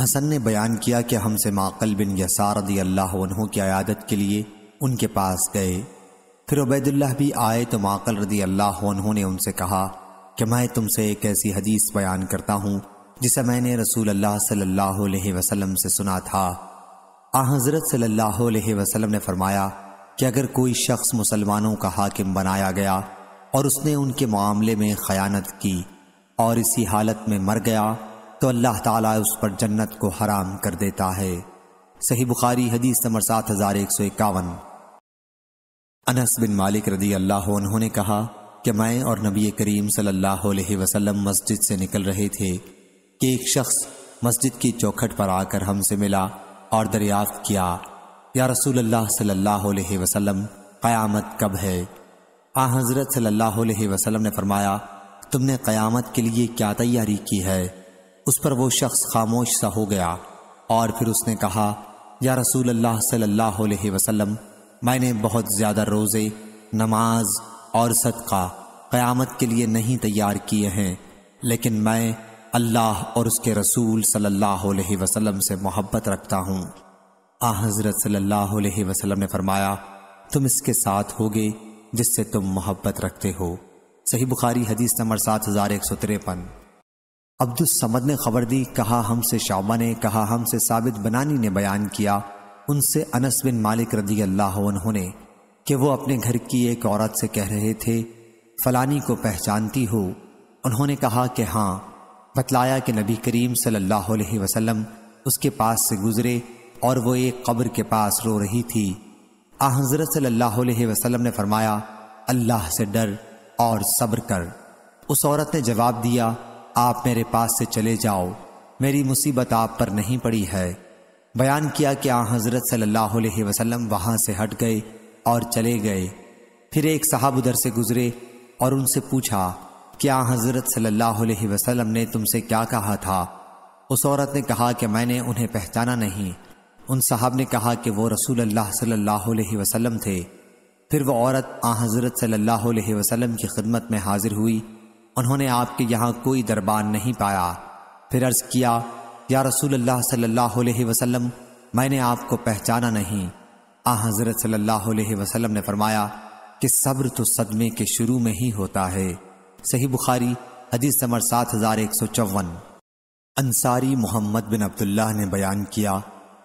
हसन ने बयान किया कि हमसे माकल बिन यसारदी अल्लाह अल्लाह की अयादत के लिए उनके पास गए फिर उबैदुल्लाह भी आए तो माकल रदी अल्लाह ने उनसे कहा कि मैं तुमसे एक ऐसी हदीस बयान करता हूँ जिसे मैंने रसूल अल्लाह सल्लल्लाहु अलैहि वसल्लम से सुना था आ हज़रत सल्लल्लाहु अलैहि वसल्लम ने फरमाया कि अगर कोई शख्स मुसलमानों का हाकिम बनाया गया और उसने उनके मामले में खयानत की और इसी हालत में मर गया तो अल्लाह ताला उस पर जन्नत को हराम कर देता है सही बुखारी हदीस नंबर सात हजार एक सौ इक्यावन अनस बिन मालिक रदी अल्लाह उन्होंने कहा कि मैं और नबी करीम सल्लल्लाहु अलैहि वसल्लम मस्जिद से निकल रहे थे कि एक शख्स मस्जिद की चौखट पर आकर हमसे मिला और दरियाफ्त किया या रसूल अल्लाह सल्लल्लाहु वसलम क़यामत कब है आ हज़रत सल्लल्लाहु वसलम ने फरमाया तुमने क़यामत के लिए क्या तैयारी की है उस पर वो शख्स खामोश सा हो गया और फिर उसने कहा या रसूल अल्लाह सल्लल्लाहु अलैहि वसल्लम मैंने बहुत ज़्यादा रोज़े नमाज और सदका क़यामत के लिए नहीं तैयार किए हैं लेकिन मैं अल्लाह और उसके रसूल सल्लल्लाहु अलैहि वसल्लम से मोहब्बत रखता हूँ आ हज़रत सल्लल्लाहु अलैहि वसल्लम ने फरमाया तुम इसके साथ होगे जिससे तुम मोहब्बत रखते हो सही बुखारी हदीस नंबर सात हज़ार एक सौ तिरपन अब्दुल समद ने खबर दी कहा हमसे शामा ने कहा हमसे साबित बनानी ने बयान किया उनसे अनस बिन मालिक रदी अल्लाह ने कि वो अपने घर की एक औरत से कह रहे थे फलानी को पहचानती हो उन्होंने कहा कि हाँ बतलाया कि नबी करीम सल्लल्लाहु अलैहि वसल्लम उसके पास से गुजरे और वो एक कब्र के पास रो रही थी आ हज़रत सल्लल्लाहु अलैहि वसल्लम ने फरमाया अल्लाह से डर और सब्र कर उस औरत ने जवाब दिया आप मेरे पास से चले जाओ मेरी मुसीबत आप पर नहीं पड़ी है बयान किया कि आ हज़रत सल्लल्लाहु अलैहि वसल्लम वहाँ से हट गए और चले गए फिर एक साहब उधर से गुजरे और उनसे पूछा कि आ हज़रत सल्लल्लाहु अलैहि वसल्लम ने तुमसे क्या कहा था उस औरत ने कहा कि मैंने उन्हें पहचाना नहीं उन साहब ने कहा कि वो रसूल अल्लाह सल्लल्लाहु अलैहि वसल्लम थे फिर वो औरत आ हज़रत सल्लल्लाहु अलैहि वसल्लम की खिदमत में हाजिर हुई उन्होंने आपके यहाँ कोई दरबार नहीं पाया फिर अर्ज किया या रसूल अल्लाह सल्लल्लाहु अलैहि वसल्लम मैंने आपको पहचाना नहीं आ हज़रत सल्लल्लाहु अलैहि वसल्लम ने फरमाया कि सब्र तो सदमे के शुरू में ही होता है सही बुखारी हदीस समर सात हज़ार एक सौ चौवन अंसारी मोहम्मद बिन अब्दुल्ला ने बयान किया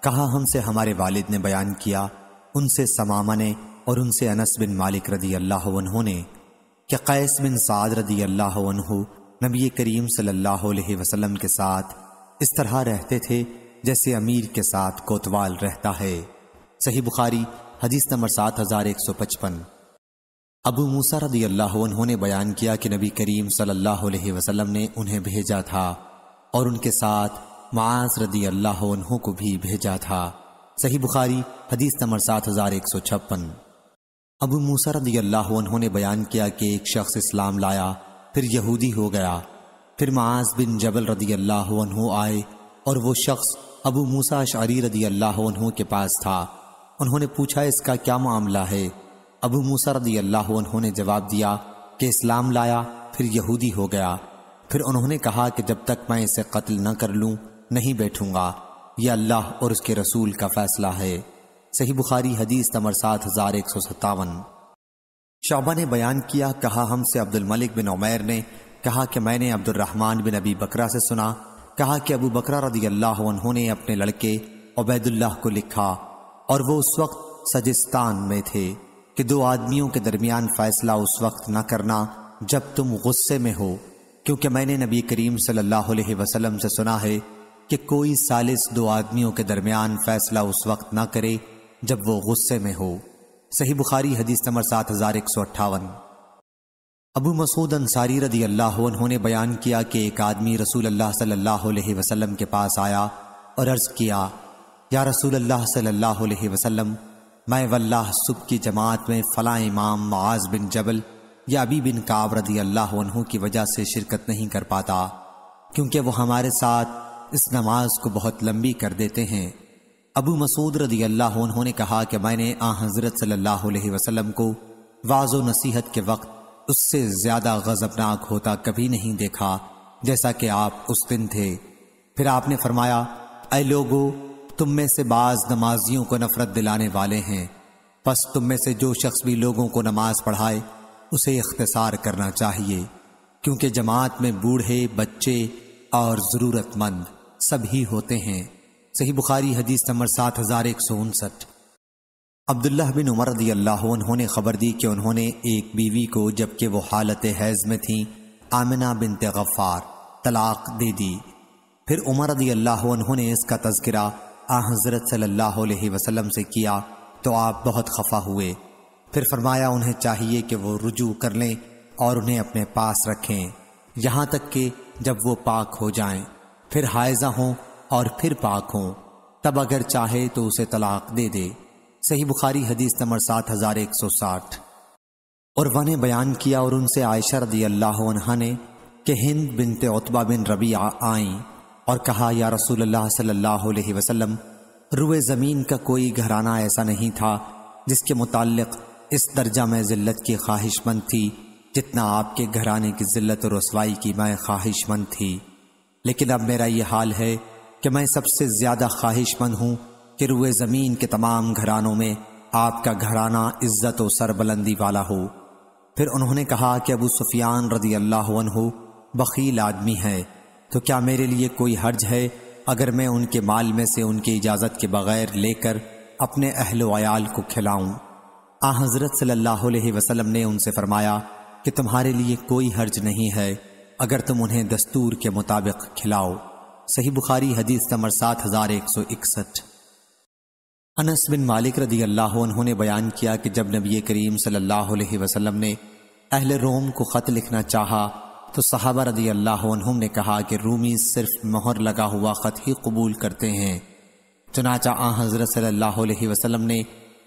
कहा हमसे हमारे वालिद ने बयान किया उनसे समामा ने और उनसे अनस बिन मालिक रदी अल्लाह उन्होंने कि कैस बिन साद रदी अल्लाह नबी करीम सल्लल्लाहु अलैहि वसल्लम के साथ इस तरह रहते थे जैसे अमीर के साथ कोतवाल रहता है सही बुखारी हदीस नंबर सात हज़ार एक सौ पचपन अबू मूसा रदी अल्लाह ने बयान किया कि नबी करीम सल्लल्लाहु अलैहि वसल्लम ने उन्हें भेजा था और उनके साथ माज रदी अल्लाह को भी भेजा था सही बुखारी हदीस नंबर सात हज़ार एक सौ छप्पन अबू मूसा रदी अल्लाह ने बयान किया कि एक शख्स इस्लाम लाया फिर यहूदी हो गया फिर माज बिन जबल रदी अल्लाह आए और वो शख्स अबू मूसा अशारी रदी अल्लाह के पास था उन्होंने पूछा इसका क्या मामला है अबू मूसा रदी अल्लाह ने जवाब दिया कि इस्लाम लाया फिर यहूदी हो गया फिर उन्होंने कहा कि जब तक मैं इसे कत्ल न कर लूँ नहीं बैठूंगा यह अल्लाह और उसके रसूल का फैसला है सही बुखारी हदीस तमर सात हज़ार एक सौ सत्तावन शोबा ने बयान किया कहा हमसे अब्दुल मलिक बिन उमैर ने कहा कि मैंने अब्दुलरहमान बिन अबी बकरा से सुना कहा कि अबू बकरा रदी अल्लाह उन्होंने अपने लड़के उबैदुल्लाह को लिखा और वो उस वक्त सजिस्तान में थे कि दो आदमियों के दरमियान फ़ैसला उस वक्त न करना जब तुम गुस्से में हो क्योंकि मैंने नबी करीम सल्लल्लाहु अलैहि वसल्लम से सुना है कि कोई सालिस दो आदमियों के दरमियान फ़ैसला उस वक्त ना करे जब वो गुस्से में हो सही बुखारी हदीस नंबर सात हज़ार एक सौ अट्ठावन अबू मसूद अंसारी रदी अल्लाह उन्होंने बयान किया कि एक आदमी रसूल अल्लाह सल्लल्लाहु अलैहि वसल्लम के पास आया और अर्ज़ किया या रसूल अल्लाह सल्लल्लाहु अलैहि वसल्लम मैं वल्लाह सुब की जमात में फ़ला इमाम मुआज़ बिन जबल या अबी बिन काब रदी अल्लाह की वजह से शिरकत नहीं कर पाता क्योंकि वह हमारे साथ इस नमाज को बहुत लंबी कर देते हैं अबू मसूद रदी अल्लाह उन्होंने कहा कि मैंने आ हज़रत सल्लल्लाहु अलैहि वसल्लम को वाजो नसीहत के वक्त उससे ज़्यादा गज़बनाक होता कभी नहीं देखा जैसा कि आप उस दिन थे फिर आपने फरमाया अय लोगो तुम में से बाज नमाजियों को नफरत दिलाने वाले हैं बस तुम में से जो शख्स भी लोगों को नमाज पढ़ाए उसे इख्तसार करना चाहिए क्योंकि जमात में बूढ़े बच्चे और ज़रूरतमंद सभी होते हैं सही बुखारी हदीस नंबर सात हज़ार एक सौ उनसठ अब्दुल्ला बिन उमर रदी अल्लाह उन्होंने खबर दी कि उन्होंने एक बीवी को जबकि वो हालत हैज़ में थी आमिना बिन तेगफार तलाक दे दी फिर उमर रदी अल्लाह उन्होंने इसका तस्करा आ हज़रत सल्लल्लाहु वसल्लम से किया तो आप बहुत खफा हुए फिर फरमाया उन्हें चाहिए कि वो रुजू कर लें और उन्हें अपने पास रखें यहाँ तक कि जब वो पाक हो जाएं, फिर हायजा हों और फिर पाक हो तब अगर चाहे तो उसे तलाक दे दे सही बुखारी हदीस नंबर सात हजार एक सौ साठ और ने बयान किया और उनसे आयशा रदी अल्लाह ने कि हिंद बिनते उतबा बिन रबी आई और कहा या रसूल अल्लाह सल्लल्लाहु अलैहि वसल्लम रुए ज़मीन का कोई घराना ऐसा नहीं था जिसके मुतालिक इस दर्जा में ज़िल्लत की ख्वाहिशमंद थी जितना आपके घराने की ज़िल्लत और रसवाई की मैं ख्वाहिशमंद थी लेकिन अब मेरा यह हाल है कि मैं सबसे ज़्यादा ख्वाहिशमंद हूँ कि रुए ज़मीन के तमाम घरानों में आपका घराना इज़्ज़त और सरबलंदी वाला हो फिर उन्होंने कहा कि अबू सुफियान रदी अल्लाह बकील आदमी है तो क्या मेरे लिए कोई हर्ज है अगर मैं उनके माल में से उनकी इजाज़त के बग़ैर लेकर अपने अहल वयाल को खिलाऊं आ हज़रत सल्लल्लाहु अलैहि वसल्लम ने उनसे फरमाया कि तुम्हारे लिए कोई हर्ज नहीं है अगर तुम उन्हें दस्तूर के मुताबिक खिलाओ सही बुखारी हदीस नंबर सात हज़ार एक सौ इकसठ अनस बिन मालिक रदी अल्लाह उन्होंने बयान किया कि जब नबी करीम सल्लल्लाहु अलैहि वसल्लम ने अहल रोम को ख़त लिखना चाहा तो सहाबा रदी अल्लाह ने कहा कि रूमी सिर्फ मोहर लगा हुआ ख़त ही कबूल करते हैं चनाचा आ हज़रत सल्लल्लाहु अलैहि वसल्लम ने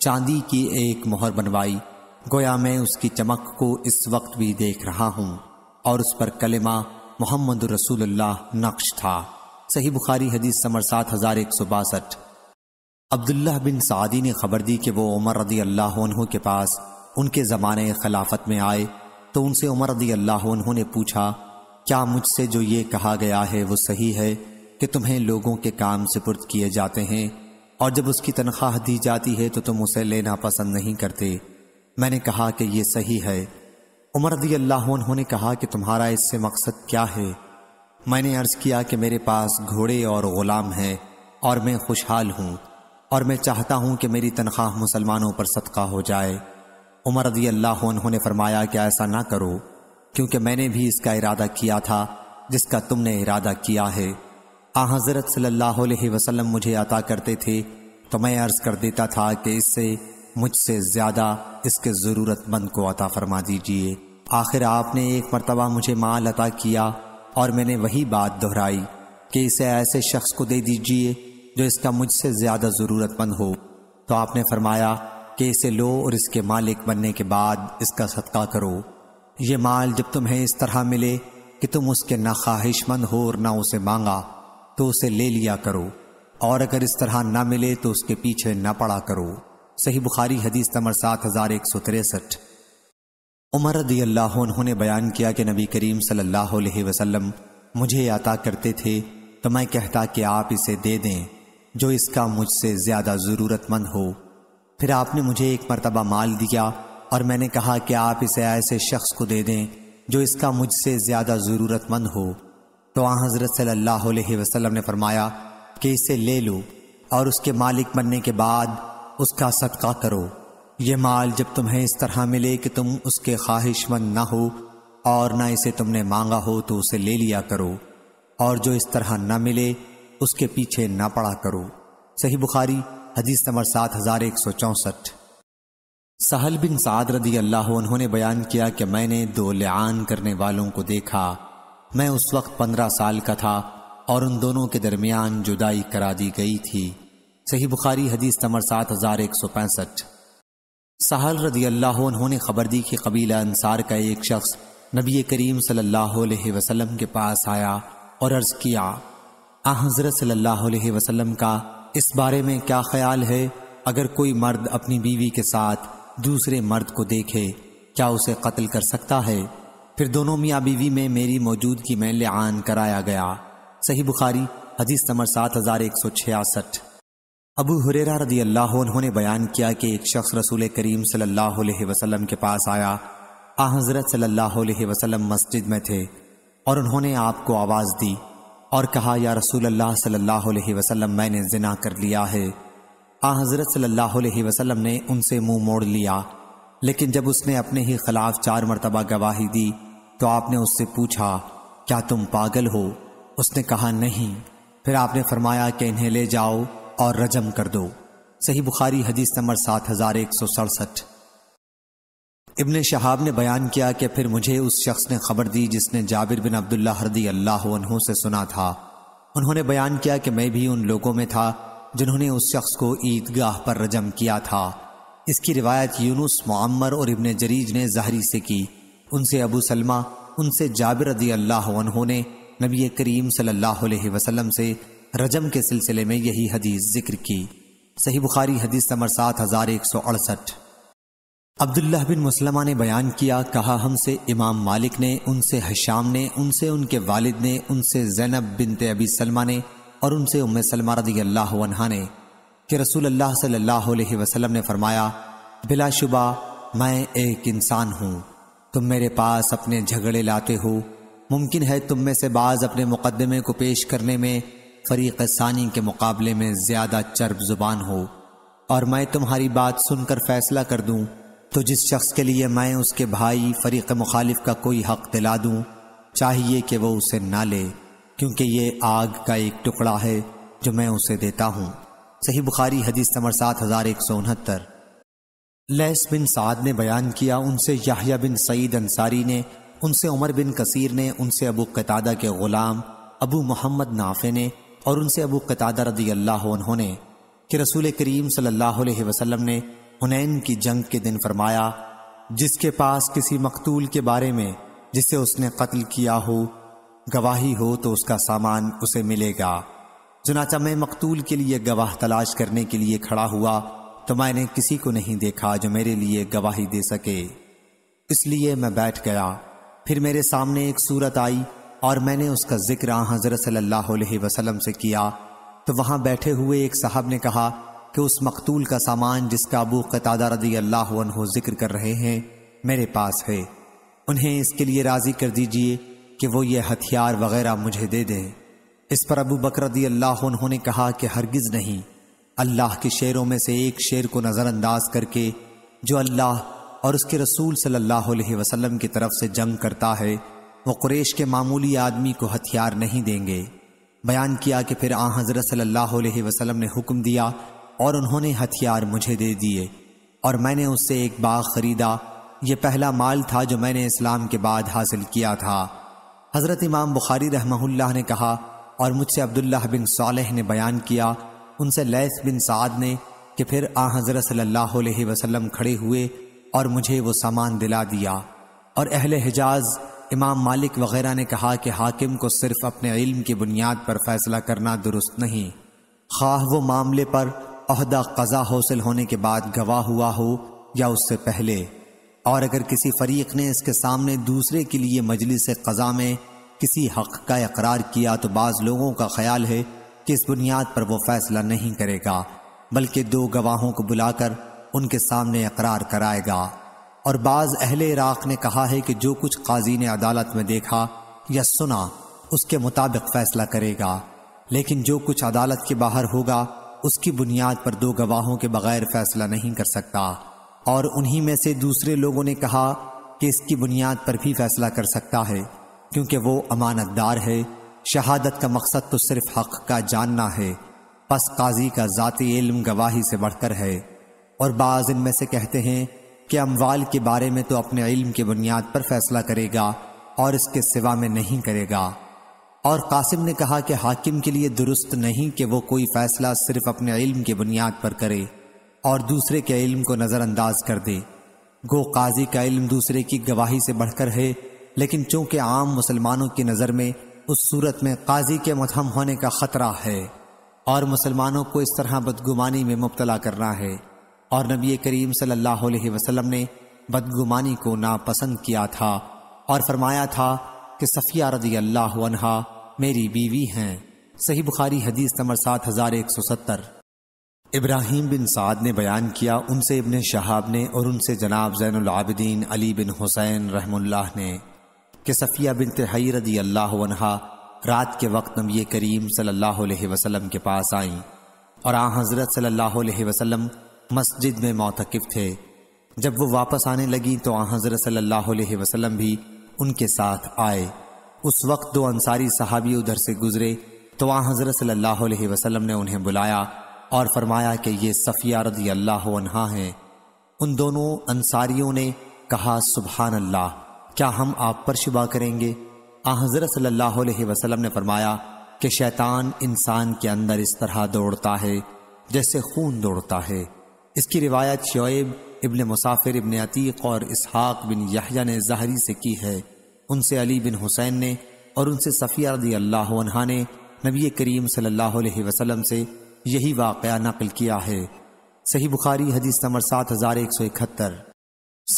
चांदी की एक मोहर बनवाई गोया मैं उसकी चमक को इस वक्त भी देख रहा हूँ और उस पर कलिमा मोहम्मद रसूल नक्श था सही बुखारी हदीस समर सात हज़ार एक सौ बासठ अब्दुल्ला बिन सादी ने खबर दी कि वो उमर रदी अल्लाह के पास उनके ज़माने खिलाफत में आए तो उनसे उमर रदी अल्लाह ने पूछा क्या मुझसे जो ये कहा गया है वो सही है कि तुम्हें लोगों के काम सुपुर्द किए जाते हैं और जब उसकी तनख्वाह दी जाती है तो तुम उसे लेना पसंद नहीं करते मैंने कहा कि ये सही है उमर रदी अल्लाह ने कहा कि तुम्हारा इससे मकसद क्या है मैंने अर्ज किया कि मेरे पास घोड़े और ग़ुलाम हैं और मैं खुशहाल हूँ और मैं चाहता हूँ कि मेरी तनख्वाह मुसलमानों पर सदका हो जाए उमर रदी अल्लाह उन्होंने फरमाया कि ऐसा ना करो क्योंकि मैंने भी इसका इरादा किया था जिसका तुमने इरादा किया है आ हाँ, हज़रत सल्लल्लाहु अलैहि वसल्लम मुझे अता करते थे तो मैं अर्ज़ कर देता था कि इससे मुझसे ज़्यादा इसके ज़रूरतमंद को अता फरमा दीजिए आखिर आपने एक मरतबा मुझे माल अता किया और मैंने वही बात दोहराई कि इसे ऐसे शख्स को दे दीजिए जो इसका मुझसे ज़्यादा ज़रूरतमंद हो तो आपने फरमाया कि इसे लो और इसके मालिक बनने के बाद इसका सदका करो ये माल जब तुम्हें इस तरह मिले कि तुम उसके ना ख्वाहिशमंद हो और ना उसे मांगा तो उसे ले लिया करो और अगर इस तरह ना मिले तो उसके पीछे ना पड़ा करो सही बुखारी हदीस नंबर सात हजार एक सौ तिरसठ उमर रदी अल्लाह उन्होंने बयान किया कि नबी करीम सल्लल्लाहु अलैहि वसल्लम मुझे याता करते थे तो मैं कहता कि आप इसे दे दें जो इसका मुझसे ज़्यादा ज़रूरतमंद हो फिर आपने मुझे एक मरतबा माल दिया और मैंने कहा कि आप इसे ऐसे शख्स को दे दें जो इसका मुझसे ज़्यादा ज़रूरतमंद हो तो वहाँ हज़रत अलैहि वसल्लम ने फरमाया कि इसे ले लो और उसके मालिक बनने के बाद उसका सदका करो ये माल जब तुम्हें इस तरह मिले कि तुम उसके ख्वाहिशमंद ना हो और ना इसे तुमने मांगा हो तो उसे ले लिया करो और जो इस तरह न मिले उसके पीछे ना पड़ा करो सही बुखारी हदीस नंबर सात हजार एक सौ चौसठ सहल बिन साद रदी अल्लाह उन्होंने बयान किया कि मैंने दो लआन करने वालों को देखा मैं उस वक्त पंद्रह साल का था और उन दोनों के दरमियान जुदाई करा दी गई थी सही बुखारी हदीस नंबर सात हजार एक सौ पैंसठ साहल रदी अल्लाह उन्होंने खबर दी कि कबीला अंसार का एक शख्स नबी करीम सल्लल्लाहु अलैहि वसल्लम के पास आया और अर्ज किया आ हाँ हजरत सल्लल्लाहु अलैहि वसल्लम का इस बारे में क्या ख्याल है अगर कोई मर्द अपनी बीवी के साथ दूसरे मर्द को देखे क्या उसे कत्ल कर सकता है फिर दोनों मियाँ बीवी में मेरी मौजूदगी में लान कराया गया सही बुखारी हदीस नंबर सात हजार एक सौ छियासठ अबू हुरेरा रदी अल्लाह उन्होंने बयान किया कि एक शख्स रसूल करीम सल्लल्लाहु अलैहि वसल्लम के पास आया आ हज़रत सल्लल्लाहु अलैहि वसल्लम मस्जिद में थे और उन्होंने आपको आवाज़ दी और कहा या रसूल अल्लाह सल्लल्लाहु अलैहि वसल्लम मैंने जिना कर लिया है आ हज़रत सल्लल्लाहु अलैहि वसल्लम ने उनसे मुंह मोड़ लिया लेकिन जब उसने अपने ही खिलाफ चार मरतबा गवाही दी तो आपने उससे पूछा क्या तुम पागल हो उसने कहा नहीं फिर आपने फरमाया कि इन्हें ले जाओ और रजम कर दो सही बुखारी हदीस नंबर सात हजार एक सौ सड़सठ इबन शहाब ने बयान किया कि फिर मुझे उस शख्स ने खबर दी जिसने जाबिर बिन अब्दुल्ला हरदी अल्लाह से सुना था उन्होंने बयान किया कि मैं भी उन लोगों में था जिन्होंने उस शख्स को ईदगाह पर रजम किया था इसकी रिवायत यूनुस मम्मर और इबन जरीज ने जहरी से की उनसे अबू सलमा उनसे जाबिर रदी अल्लाह ने नबी करीम सल्लल्लाहु अलैहि वसल्लम से रजम के सिलसिले में यही हदीस जिक्र की सही बुखारी हदीस नंबर सात हजार एक सौ अड़सठ अब्दुल्ला बिन मुसलमा ने बयान किया कहा हमसे इमाम मालिक ने उनसे हशाम ने उनसे उनके वालिद ने उनसे जैनब बिन अबी सलमा ने और उनसे उम सलमा रदी अल्लाह ने कि रसूल अल्लाह सल्लल्लाहु अलैहि वसल्लम ने फरमाया बिलाशुबा मैं एक इंसान हूँ तुम मेरे पास अपने झगड़े लाते हो मुमकिन है तुम में से बाज़ अपने मुकदमे को पेश करने में फरीक सानी के मुकाबले में ज्यादा चर्ब जुबान हो और मैं तुम्हारी बात सुनकर फैसला कर दूं तो जिस शख्स के लिए मैं उसके भाई फरीक मुखालिफ का कोई हक दिला दूं चाहिए कि वो उसे ना ले क्योंकि ये आग का एक टुकड़ा है जो मैं उसे देता हूँ सही बुखारी हदीस नंबर सात हजार एक सौ उनहत्तर लैस बिन साद ने बयान किया उनसे याहिया बिन सईद अंसारी ने उनसे उमर बिन कसीर ने उनसे अबू कतादा के ग़ुलाम अबू मोहम्मद नाफे ने और उनसे अबू कतादा रदी अल्लाह उन्होंने कि रसूल करीम सल्लल्लाहु अलैहि वसल्लम ने हुनैन की जंग के दिन फरमाया जिसके पास किसी मकतूल के बारे में जिसे उसने कत्ल किया हो गवाही हो तो उसका सामान उसे मिलेगा चुनाचा मैं मकतूल के लिए गवाह तलाश करने के लिए खड़ा हुआ तो मैंने किसी को नहीं देखा जो मेरे लिए गवाही दे सके इसलिए मैं बैठ गया फिर मेरे सामने एक सूरत आई और मैंने उसका जिक्र हजरत सल्लल्लाहु अलैहि वसल्लम से किया तो वहां बैठे हुए एक साहब ने कहा कि उस मकतूल का सामान जिसका अबू कतादा रदी अल्लाह जिक्र कर रहे हैं मेरे पास है उन्हें इसके लिए राजी कर दीजिए कि वो ये हथियार वगैरह मुझे दे दें इस पर अबू बकर रदी अल्लाह उन्होंने कहा कि हरगिज नहीं अल्लाह के शेरों में से एक शेर को नज़रअंदाज करके जो अल्लाह और उसके रसूल सल्लल्लाहु अलैहि वसल्लम की तरफ से जंग करता है वो कुरेश के मामूली आदमी को हथियार नहीं देंगे बयान किया कि फिर आ हज़रत सल्लल्लाहु अलैहि वसल्लम ने हुक्म दिया और उन्होंने हथियार मुझे दे दिए और मैंने उससे एक बाग ख़रीदा ये पहला माल था जो मैंने इस्लाम के बाद हासिल किया था हज़रत इमाम बुखारी रहमहुल्लाह ने कहा और मुझसे अब्दुल्ला बिन सालेह ने बयान किया उनसे लैस बिन साद ने कि फिर आ हज़रत सल्लल्लाहु अलैहि वसल्लम खड़े हुए और मुझे वो सामान दिला दिया और अहल हिजाज़ इमाम मालिक वगैरह ने कहा कि हाकिम को सिर्फ अपने इल्म की बुनियाद पर फैसला करना दुरुस्त नहीं खाह वो मामले पर अहदा कज़ा हासिल होने के बाद गवाह हुआ हो या उससे पहले और अगर किसी फरीक ने इसके सामने दूसरे के लिए मजलिस कज़ा में किसी हक का इकरार किया तो बाज़ लोगों का ख्याल है कि इस बुनियाद पर वो फैसला नहीं करेगा बल्कि दो गवाहों को बुलाकर उनके सामने इकरार कराएगा और बाज़ अहल इराक ने कहा है कि जो कुछ काजी ने अदालत में देखा या सुना उसके मुताबिक फैसला करेगा लेकिन जो कुछ अदालत के बाहर होगा उसकी बुनियाद पर दो गवाहों के बगैर फैसला नहीं कर सकता और उन्हीं में से दूसरे लोगों ने कहा कि इसकी बुनियाद पर भी फैसला कर सकता है क्योंकि वो अमानतदार है शहादत का मकसद तो सिर्फ हक का जानना है बस काजी का ज़ाती इल्म गवाही से बढ़कर है और बाज इनमें से कहते हैं कि अमवाल के बारे में तो अपने इल्म के बुनियाद पर फैसला करेगा और इसके सिवा में नहीं करेगा और कासिम ने कहा कि हाकिम के लिए दुरुस्त नहीं कि वो कोई फैसला सिर्फ अपने इल्म के बुनियाद पर करे और दूसरे के इल्म को नज़रअंदाज कर दे गो काजी का इल्म दूसरे की गवाही से बढ़कर है लेकिन चूंकि आम मुसलमानों की नज़र में उस सूरत में काजी के मतहम होने का ख़तरा है और मुसलमानों को इस तरह बदगुमानी में मुबतला करना है और नबी करीम सल्लल्लाहु अलैहि वसल्लम ने बदगुमानी को नापसंद किया था और फरमाया था कि सफ़िया रजी अल्लाह मेरी बीवी हैं सही बुखारी हदीस नंबर सात हज़ार एक सौ सत्तर इब्राहिम बिन साद ने बयान किया उनसे इबन शहाब ने और उनसे जनाब जैनआबिदीन अली बिन हुसैन रहमुल्लाह ने कि सफ़िया बिन तहई रदी अल्लाह रात के वक्त नबी करीम सल्लल्लाहु अलैहि वसल्लम के पास आईं और आ हज़रत सल्लल्लाहु अलैहि वसल्लम मस्जिद में मौतकफ़ थे जब वो वापस आने लगी तो हज़रत सल्लल्लाहु अलैहि वसल्लम भी उनके साथ आए उस वक्त दो अंसारी सहाबी उधर से गुजरे तो हज़रत सल्लल्लाहु अलैहि वसल्लम ने उन्हें बुलाया और फरमाया कि ये सफ़िया रदी अल्लाह हैं उन दोनों अंसारियों ने कहा सुबहान अल्लाह क्या हम आप पर शुबा करेंगे हज़रत सल्लल्लाहु अलैहि वसल्लम ने फरमाया कि शैतान इंसान के अंदर इस तरह दौड़ता है जैसे खून दौड़ता है इसकी रिवायत शोएब इबन मुसाफिर इबन अतीक और इसहाक बिन यहया ने जहरी से की है उनसे अली बिन हुसैन ने और उनसे सफ़िया रदी अल्लाह ने नबी करीम सल्लल्लाहु अलैहि वसल्लम से यही वाक़ नकल किया है सही बुखारी हदीस नंबर सात हज़ार एक सौ इकहत्तर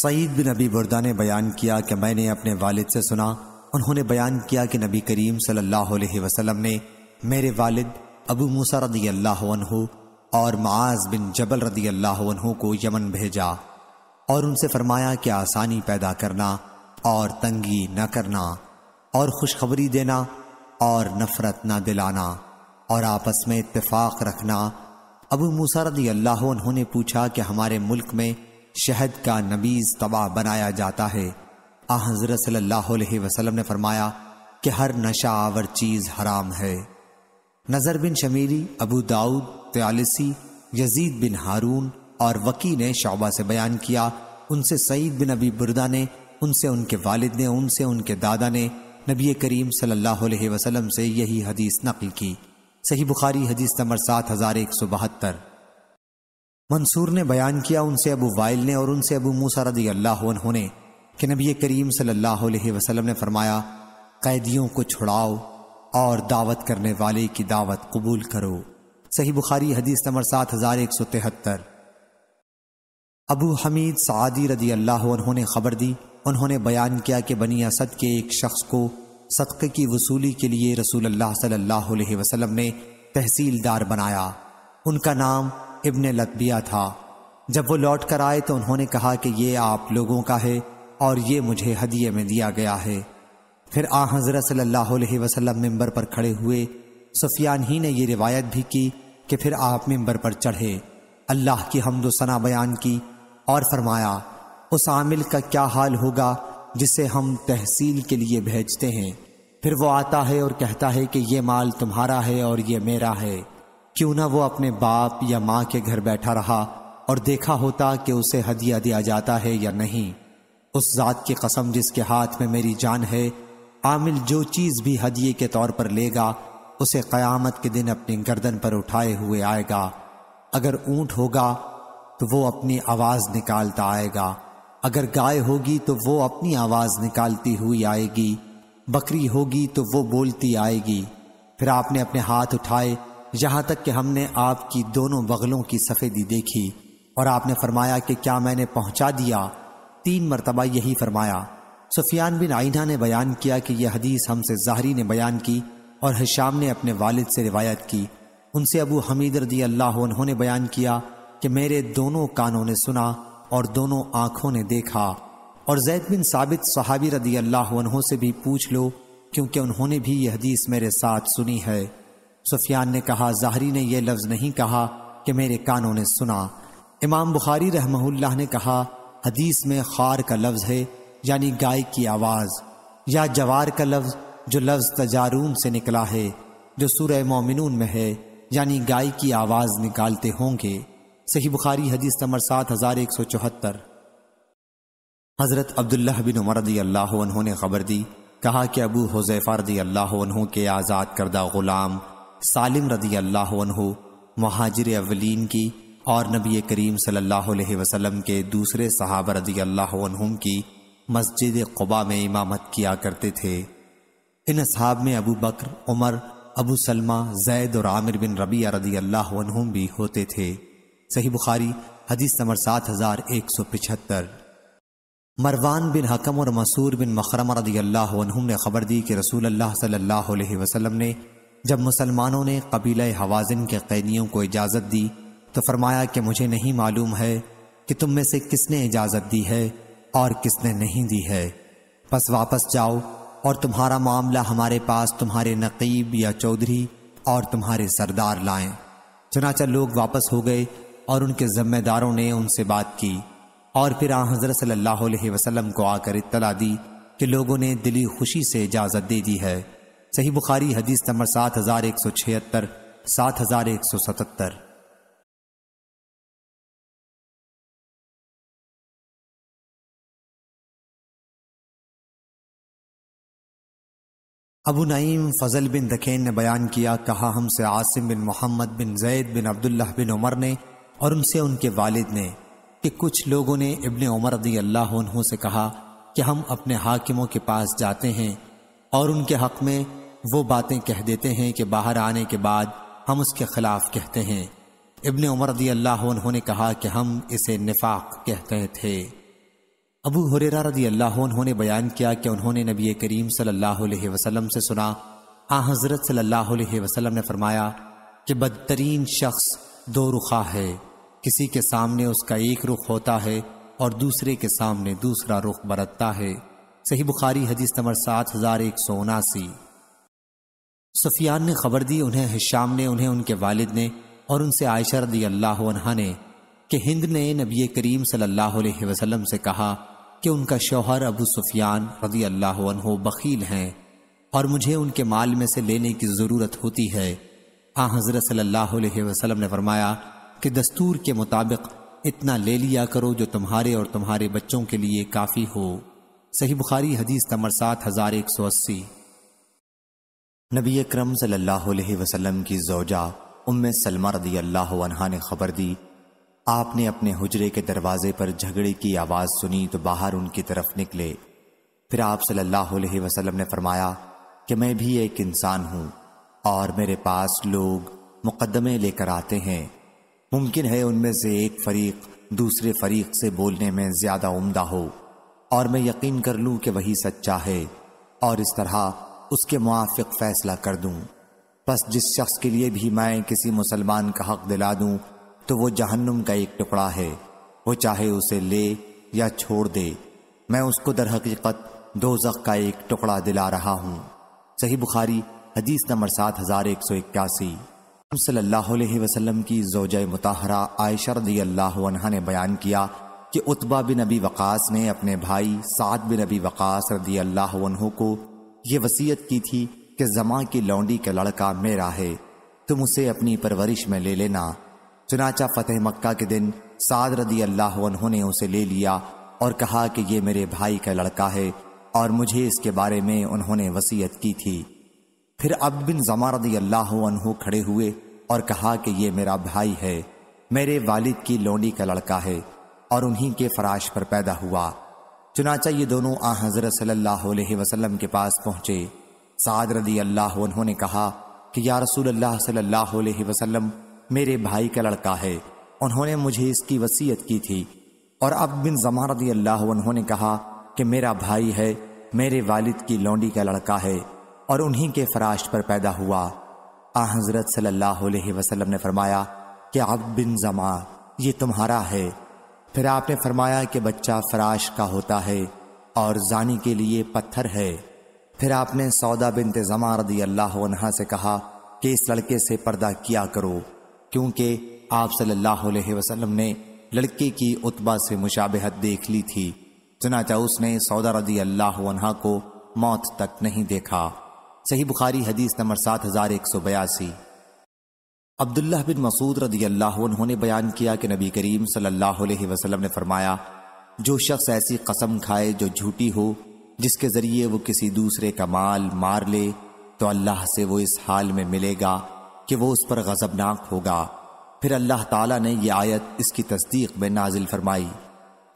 सईद बिन अबी बुरदा ने बयान किया कि मैंने अपने वालिद से सुना उन्होंने बयान किया कि नबी करीम सल्लल्लाहु अलैहि वसल्लम ने मेरे वालिद अबू मूसा रदी अल्लाह और माज बिन जबल रदी अल्लाह को यमन भेजा और उनसे फरमाया कि आसानी पैदा करना और तंगी न करना और खुशखबरी देना और नफरत न दिलाना और आपस में इतफाक रखना अबू मूसा रदी अल्लाह ने पूछा कि हमारे मुल्क में शहद का नबीज तबाह बनाया जाता है आ हजरत वसल्लम ने फरमाया कि हर नशा आवर चीज़ हराम है Nazar bin Shamiri Abu Dawood Tayalisi Yazid bin Harun और वकी ने शौबा से बयान किया उनसे सईद बिन अबी बुरदा ने उनसे उनके वालिद ने उनसे उनके दादा ने नबी करीम सल्लल्लाहु अलैहि वसल्लम से यही हदीस नकल की सही बुखारी हदीस नंबर सात हजार एक सौ बहत्तर मंसूर ने बयान किया उनसे अबू वाइल ने और उनसे अबू मूसा रदी अल्लाह ने कि नबी करीम सल्लल्लाहु अलैहि वसल्लम ने फरमाया कैदियों को छुड़ाओ और दावत करने वाले की दावत कबूल करो सही बुखारी हदीस नंबर सात हज़ार एक सौ तिहत्तर अबू हमीद सादी रदी अल्लाह उन्होंने खबर दी उन्होंने बयान किया कि बनी असद के एक शख्स को सदक की वसूली के लिए रसूल अल्लाह सल्लल्लाहु अलैहि वसल्लम ने तहसीलदार बनाया उनका नाम इब्न लतबिया था जब वो लौट कर आए तो उन्होंने कहा कि ये आप लोगों का है और ये मुझे हदिये में दिया गया है फिर आ हज़रत सल्लल्लाहु अलैहि वसल्लम मेंबर पर खड़े हुए सुफियान ही ने यह रिवायत भी की कि फिर आप मंबर पर चढ़े अल्लाह की हमदोसना बयान की और फरमाया उस आमिल का क्या हाल होगा जिसे हम तहसील के लिए भेजते हैं फिर वो आता है और कहता है कि ये माल तुम्हारा है और ये मेरा है क्यों ना वो अपने बाप या माँ के घर बैठा रहा और देखा होता कि उसे हदिया दिया जाता है या नहीं उस जात की कसम जिसके हाथ में मेरी जान है आमिल जो चीज़ भी हदिये के तौर पर लेगा उसे क़यामत के दिन अपनी गर्दन पर उठाए हुए आएगा अगर ऊँट होगा तो वो अपनी आवाज़ निकालता आएगा अगर गाय होगी तो वो अपनी आवाज़ निकालती हुई आएगी बकरी होगी तो वो बोलती आएगी फिर आपने अपने हाथ उठाए यहाँ तक कि हमने आपकी दोनों बगलों की सफ़ेदी देखी और आपने फरमाया कि क्या मैंने पहुँचा दिया तीन मरतबा यही फरमाया सुफियान बिन आइना ने बयान किया कि यह हदीस हमसे ज़ाहरी ने बयान की और हिशाम ने अपने वालिद से रिवायत की उनसे अबू हमीद रदी अल्लाह उन्होंने बयान किया कि मेरे दोनों कानों ने सुना और दोनों आँखों ने देखा और जैद बिन साबित सहाबी रदी अल्लाह उन्हों से भी पूछ लो क्योंकि उन्होंने भी यह हदीस मेरे साथ सुनी है सुफियान ने कहा जाहरी ने यह लफ्ज़ नहीं कहा कि मेरे कानों ने सुना इमाम बुखारी रहमहुल्लाह ने कहा हदीस में खार का लफ्ज़ है यानी गाय की आवाज़ या जवार का लफ्ज़ जो लफ्ज़ तजारूम से निकला है जो सूर्य मोमिनून में है यानी गाय की आवाज़ निकालते होंगे सही बुखारी हदीस नंबर सात हज़ार एक सौ चौहत्तर हज़रत अब्दुल्ला बिन उमर रदी अल्लाह ने खबर दी कहा कि अबू हुजैफा रदी अल्लाह के आज़ाद करदा ग़ुलाम सालिम रदी अल्लाह महाजिर अवलिन की और नबी करीम सल्लल्लाहु अलैहि वसल्लम के दूसरे सहाबा रदी अल्लाह की मस्जिद कुबा में इमामत किया करते थे इन असहाब में अबू बकर उमर अबू सलमा जैद और आमिर बिन रबी रदी अल्लाह भी होते थे सही बुखारी हदीस नंबर सात हजार एक सौ पिछहत्तर मरवान बिन हकम और मसूर बिन मखरम रदी अल्लाह ने खबर दी कि रसूल अल्लाह सल्लल्लाहु अलैहि वसल्लम ने जब मुसलमानों ने कबीला हवाजन के कैदियों को इजाज़त दी तो फरमाया कि मुझे नहीं मालूम है कि तुम में से किसने इजाज़त दी है और किसने नहीं दी है बस वापस जाओ और तुम्हारा मामला हमारे पास तुम्हारे नकीब या चौधरी और तुम्हारे सरदार लाएं चनाचा लोग वापस हो गए और उनके जिम्मेदारों ने उनसे बात की और फिर आ हजरत सल्लल्लाहु अलैहि वसल्लम को आकर इतला दी कि लोगों ने दिली खुशी से इजाज़त दे दी है सही बुखारी हदीस नंबर सात हज़ार एक सौ छिहत्तर सात हज़ार एक सौ सतहत्तर अबू नईम फ़ज़ल बिन दखेन ने बयान किया कहा हमसे आसिम बिन मोहम्मद बिन जैद बिन अब्दुल्ला बिन उमर ने और उनसे उनके वालिद ने कि कुछ लोगों ने इबन उमर रदी अल्लाह से कहा कि हम अपने हाकिमों के पास जाते हैं और उनके हक़ में वो बातें कह देते हैं कि बाहर आने के बाद हम उसके ख़िलाफ़ कहते हैं इबन उमर रदी अल्लाह ने कहा कि हम इसे निफाक कहते थे अबू हुरेरा रजी अल्लाह ने बयान किया कि उन्होंने नबी करीम सल्लल्लाहु अलैहि वसल्लम से सुना आ हाँ, हज़रत सल्लल्लाहु अलैहि वसल्लम ने फरमाया कि बदतरीन शख्स दो रुखा है किसी के सामने उसका एक रुख होता है और दूसरे के सामने दूसरा रुख बरतता है सही बुखारी हदीस नंबर सात हजार एक सौ उनासी सुफियान ने खबर दी उन्हें हिशाम ने उन्हें उनके वालिद ने और उनसे आयशा रदी अल्लाह ने कि हिंद ने नबी करीम सल्लल्लाहु अलैहि वसल्लम से कहा कि उनका शौहर अबू सुफियान रजी अल्लाह बकील हैं और मुझे उनके माल में से लेने की ज़रूरत होती है हाँ हज़रत सल्लल्लाहु अलैहि वसल्लम ने फरमाया कि दस्तूर के मुताबिक इतना ले लिया करो जो तुम्हारे और तुम्हारे बच्चों के लिए काफ़ी हो सही बुखारी हदीस नंबर सात हज़ार एक सौ अस्सी नबी करम सल्लल्लाहु अलैहि वसल्लम की जोजा उम सलमा रदी अल्लाह ने खबर दी आपने अपने हुजरे के दरवाजे पर झगड़े की आवाज़ सुनी तो बाहर उनकी तरफ निकले फिर आप सल्लल्लाहु अलैहि वसल्लम ने फरमाया कि मैं भी एक इंसान हूं और मेरे पास लोग मुकदमे लेकर आते हैं मुमकिन है उनमें से एक फरीक दूसरे फरीक से बोलने में ज़्यादा उम्दा हो और मैं यकीन कर लूँ कि वही सच्चा है और इस तरह उसके मुआफ़ फैसला कर दूँ बस जिस शख्स के लिए भी मैं किसी मुसलमान का हक दिला दूँ तो वो जहन्नुम का एक टुकड़ा है वो चाहे उसे ले या छोड़ दे मैं उसको दर हकीकत दो का एक टुकड़ा दिला रहा हूँ सही बुखारी हदीस नंबर सात हज़ार एक सौ इक्यासी सल्लल्लाहु की जोज मुताहरा आयशर ने बयान किया कि उतबा बिन नबी वक़ास ने अपने भाई साद बिन नबी वक़ास रदी अल्लाह को ये वसीयत की थी कि जमा की लौंडी का लड़का मेरा है तुम उसे अपनी परवरिश में ले लेना चुनाचा फतेह मक्का के दिन साद रदी अल्लाह ने उसे ले लिया और कहा कि ये मेरे भाई का लड़का है और मुझे इसके बारे में उन्होंने वसीयत की थी फिर अब्द बिन जमा रदी अल्लाह खड़े हुए और कहा कि ये मेरा भाई है मेरे वालिद की लोंडी का लड़का है और उन्हीं के फराश पर पैदा हुआ चुनाचा ये दोनों आ हजरत सल्लल्लाहु के पास पहुंचे साद रदी अल्लाह उन्होंने कहा कि या रसूल अल्लाह मेरे भाई का लड़का है उन्होंने मुझे इसकी वसीयत की थी और अब बिन जमार रदी अल्लाह उन्होंने कहा कि मेरा भाई है मेरे वालिद की लौंडी का लड़का है और उन्हीं के फराश पर पैदा हुआ आ हज़रत सल्लल्लाहु अलैहि वसल्लम ने फरमाया कि अब बिन जमा ये तुम्हारा है फिर आपने फरमाया कि बच्चा फराश का होता है और जानी के लिए पत्थर है फिर आपने सौदा बिन तजमा रदी अल्लाह से कहा कि इस लड़के से पर्दा किया करो क्योंकि आप सल्लल्लाहु अलैहि वसल्लम ने लड़के की उतबा से मुशाबहत देख ली थी चनाचा उसने सौदा रजी अल्लाह को मौत तक नहीं देखा सही बुखारी हदीस नंबर सात हजार एक सौ बयासी अब्दुल्ला बिन मसूद रदी अल्लाह ने बयान किया कि नबी करीम सल्लल्लाहु अलैहि वसल्लम ने फरमाया जो शख्स ऐसी कसम खाए जो झूठी हो जिसके जरिए वो किसी दूसरे का माल मार ले तो अल्लाह से वो इस हाल में मिलेगा कि वो उस पर गजबनाक होगा फिर अल्लाह ताला ने यह आयत इसकी तस्दीक में नाजिल फरमाई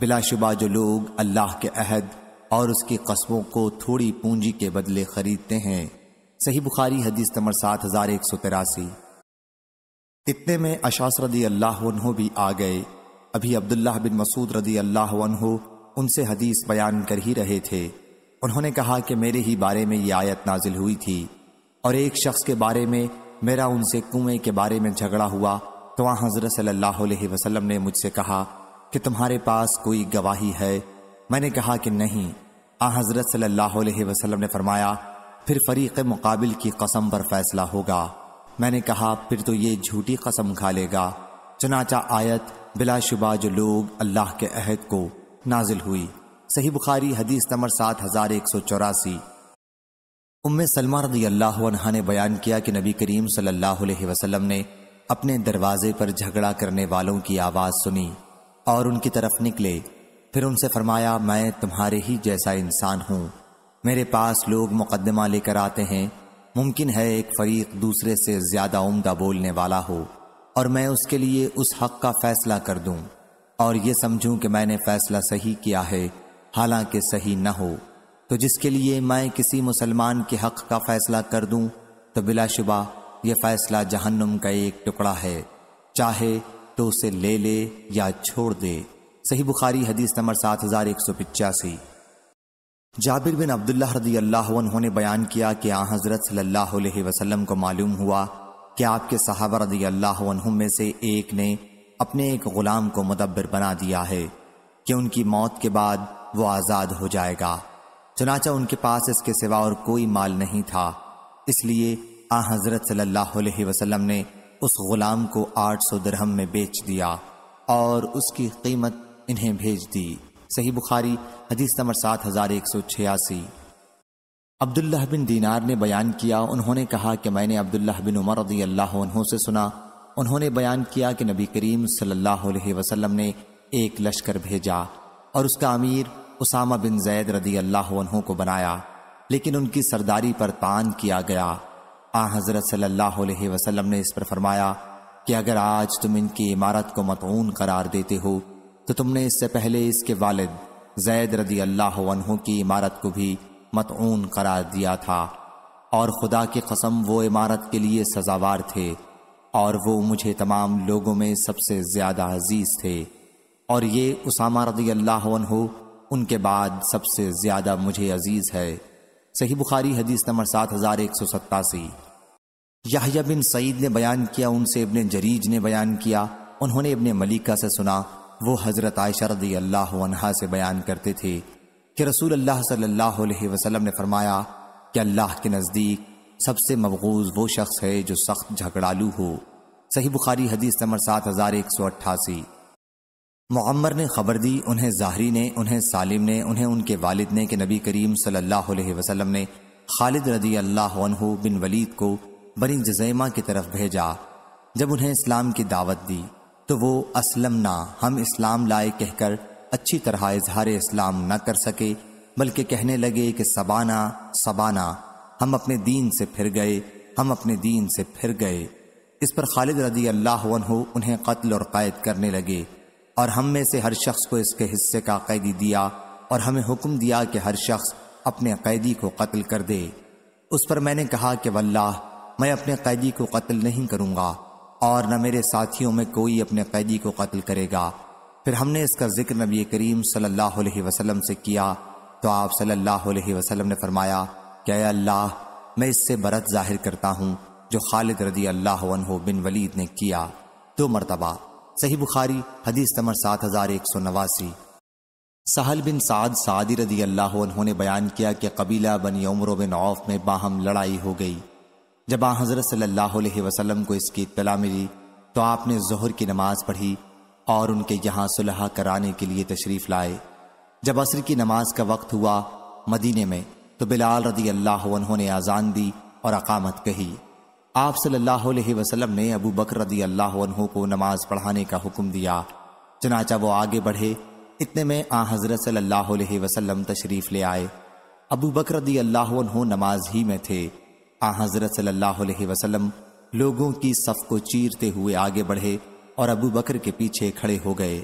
बिलाशुबा जो लोग अल्लाह के अहद और उसकी कस्बों को थोड़ी पूंजी के बदले खरीदते हैं सही बुखारी हदीस नंबर सात हजार एक सौ तिरासी इतने में अशास रदी अल्लाह भी आ गए अभी अब्दुल्लाह बिन मसूद रदी अल्लाह उनसे हदीस बयान कर ही रहे थे उन्होंने कहा कि मेरे ही बारे में ये आयत नाजिल हुई थी और एक शख्स के बारे में मेरा उनसे कुएं के बारे में झगड़ा हुआ तो वहां हजरत सल्लल्लाहु अलैहि वसल्लम ने मुझसे कहा कि तुम्हारे पास कोई गवाही है मैंने कहा कि नहीं आ हजरत सल्लल्लाहु अलैहि वसल्लम ने फरमाया फिर फरीक मुकाबिल की कसम पर फैसला होगा मैंने कहा फिर तो ये झूठी कसम खा लेगा चनाचा आयत बिलाशुबा जो लोग अल्लाह के अहद को नाजिल हुई सही बुखारी हदीस नंबर सात हजार एक सौ चौरासी उम्म सलमा रदी अल्लाह ने बयान किया कि नबी करीम सल्लल्लाहु अलैहि वसल्लम ने अपने दरवाजे पर झगड़ा करने वालों की आवाज़ सुनी और उनकी तरफ निकले फिर उनसे फरमाया मैं तुम्हारे ही जैसा इंसान हूँ मेरे पास लोग मुकदमा लेकर आते हैं मुमकिन है एक फरीक दूसरे से ज़्यादा उमदा बोलने वाला हो और मैं उसके लिए उस हक का फ़ैसला कर दूँ और ये समझूं कि मैंने फ़ैसला सही किया है हालांकि सही न हो तो जिसके लिए मैं किसी मुसलमान के हक का फैसला कर दूं तो बिलाशुबा यह फैसला जहन्नुम का एक टुकड़ा है चाहे तो उसे ले ले या छोड़ दे सही बुखारी हदीस नंबर सात हजार एक सौ पिचासी जाबिर बिन अब्दुल्ला रदी अल्लाह ने बयान किया कि आ हज़रत सल्लल्लाहु वसल्लम को मालूम हुआ कि आपके सहाबा रदी अल्लाह में से एक ने अपने एक ग़ुलाम को मदब्बर बना दिया है कि उनकी मौत के बाद वो आज़ाद हो जाएगा चनाचा उनके पास इसके सिवा और कोई माल नहीं था इसलिए आ हजरत सल्लल्लाहु अलैहि वसल्लम ने उस गुलाम को 800 दरहम में बेच दिया और उसकी कीमत इन्हें भेज दी सही बुखारी हदीस नंबर सात हजार एक सौ छियासी अब्दुल्लाह बिन दीनार ने बयान किया उन्होंने कहा कि मैंने अब्दुल्लाह बिन उमर रदी अल्लाह से सुना उन्होंने बयान किया कि नबी करीम सल्लल्लाहु अलैहि वसल्लम ने एक लश्कर भेजा और उसका अमीर उसामा बिन जैद रदी अल्लाह को बनाया लेकिन उनकी सरदारी पर तान किया गया आ हज़रत सल्लल्लाहु अलैहि वसल्लम ने इस पर फरमाया कि अगर आज तुम इनकी इमारत को मतून करार देते हो तो तुमने इससे पहले इसके वालिद जैद रदी अल्लाह की इमारत को भी मतून करार दिया था और खुदा की कसम वो इमारत के लिए सजावार थे और वो मुझे तमाम लोगों में सबसे ज़्यादा अजीज़ थे और ये उसामा रदी अल्लाह उनके बाद सबसे ज़्यादा मुझे अजीज़ है सही बुखारी हदीस नंबर सात हज़ार एक सौ सत्तासी याहिया बिन सईद ने बयान किया उनसे इबन जरीज ने बयान किया उन्होंने इबन मलिका से सुना वो हज़रत आयशा रदी अल्लाह से बयान करते थे कि रसूल अल्लाह सल्लल्लाहु अलैहि वसल्लम ने फरमाया कि अल्लाह के नज़दीक सबसे मबगूज वो शख्स है जो सख्त झगड़ालू हो सही बुखारी हदीस नंबर सात हज़ार एक सौ अट्ठासी मुअम्मर ने खबर दी उन्हें जाहरी ने उन्हें सालिम ने उन्हें उनके वालिद ने कि नबी करीम सल्लल्लाहु अलैहि वसल्लम ने खालिद रदी अल्लाह बिन वलीद को बनी जजैमा की तरफ भेजा जब उन्हें इस्लाम की दावत दी तो वो असलम ना हम इस्लाम लाए कहकर अच्छी तरह इजहार इस्लाम न कर सके बल्कि कहने लगे कि सबाना सबाना हम अपने दीन से फिर गए हम अपने दीन से फिर गए इस पर खालिद रदी अल्लाह उन्हें कत्ल और कैद करने लगे और हम में से हर शख्स को इसके हिस्से का कैदी दिया और हमें हुक्म दिया कि हर शख्स अपने कैदी को कत्ल कर दे उस पर मैंने कहा कि वल्लाह मैं अपने कैदी को कत्ल नहीं करूँगा और न मेरे साथियों में कोई अपने कैदी को कत्ल करेगा फिर हमने इसका जिक्र नबी करीम सल्लल्लाहु अलैहि वसल्लम से किया तो आप सल्लल्लाहु अलैहि वसल्लम ने फरमाया कि अल्लाह मैं इससे बरत जाहिर करता हूँ जो खालिद रदी अल्लाह बिन वलीद ने किया दो मरतबा सही बुखारी हदीस नंबर सात हज़ार एक सौ नवासी सहल बिन साद सादी रदी अल्लाह उन्होंने बयान किया कि कबीला बनी उम्र बिन औफ में बाहम लड़ाई हो गई जब आ हज़रत सल्लल्लाहु अलैहि वसल्लम को इसकी इतला मिली तो आपने जहर की नमाज पढ़ी और उनके यहाँ सुलह कराने के लिए तशरीफ़ लाए जब असर की नमाज का वक्त हुआ मदीने में तो बिलाल रदी अल्लाह उन्होंने आज़ान दी और अकामत कही आप सल्लल्लाहु अलैहि वसल्लम ने अबू बकर रदी अल्लाह को नमाज पढ़ाने का हुक्म दिया चनाचा वो आगे बढ़े इतने में आ हजरत सल्लल्लाहु अलैहि वसल्लम तशरीफ ले आए अबू बकर रदी अल्लाह नमाज ही में थे आ हजरत सल्लल्लाहु अलैहि वसल्लम लोगों की सफ को चीरते हुए आगे बढ़े और अबू बकर के पीछे खड़े हो गए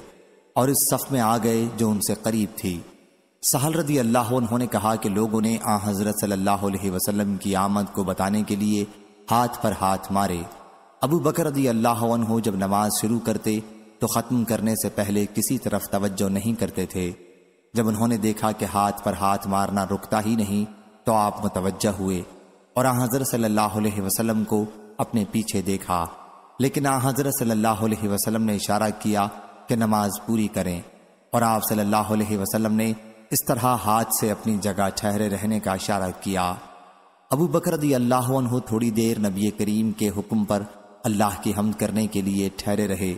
और इस सफ में आ गए जो उनसे करीब थी सहल रदी अल्लाह ने कहा कि लोगों ने आ हजरत सल्लल्लाहु अलैहि वसल्लम की आमद को बताने के लिए हाथ पर हाथ मारे अबू बकर रदी अल्लाह हो जब नमाज शुरू करते तो ख़त्म करने से पहले किसी तरफ तवज्जो नहीं करते थे जब उन्होंने देखा कि हाथ पर हाथ मारना रुकता ही नहीं तो आप मुतवजह हुए और आ हज़र सल्लल्लाहु अलैहि को अपने पीछे देखा लेकिन आ हज़र सल्लल्लाहु अलैहि ने इशारा किया कि नमाज पूरी करें और आप सल्लाह वसलम ने इस तरह हाथ से अपनी जगह ठहरे रहने का इशारा किया अबू बकर अल्लाह थोड़ी देर नबी करीम के हुक्म पर अल्लाह की हमद करने के लिए ठहरे रहे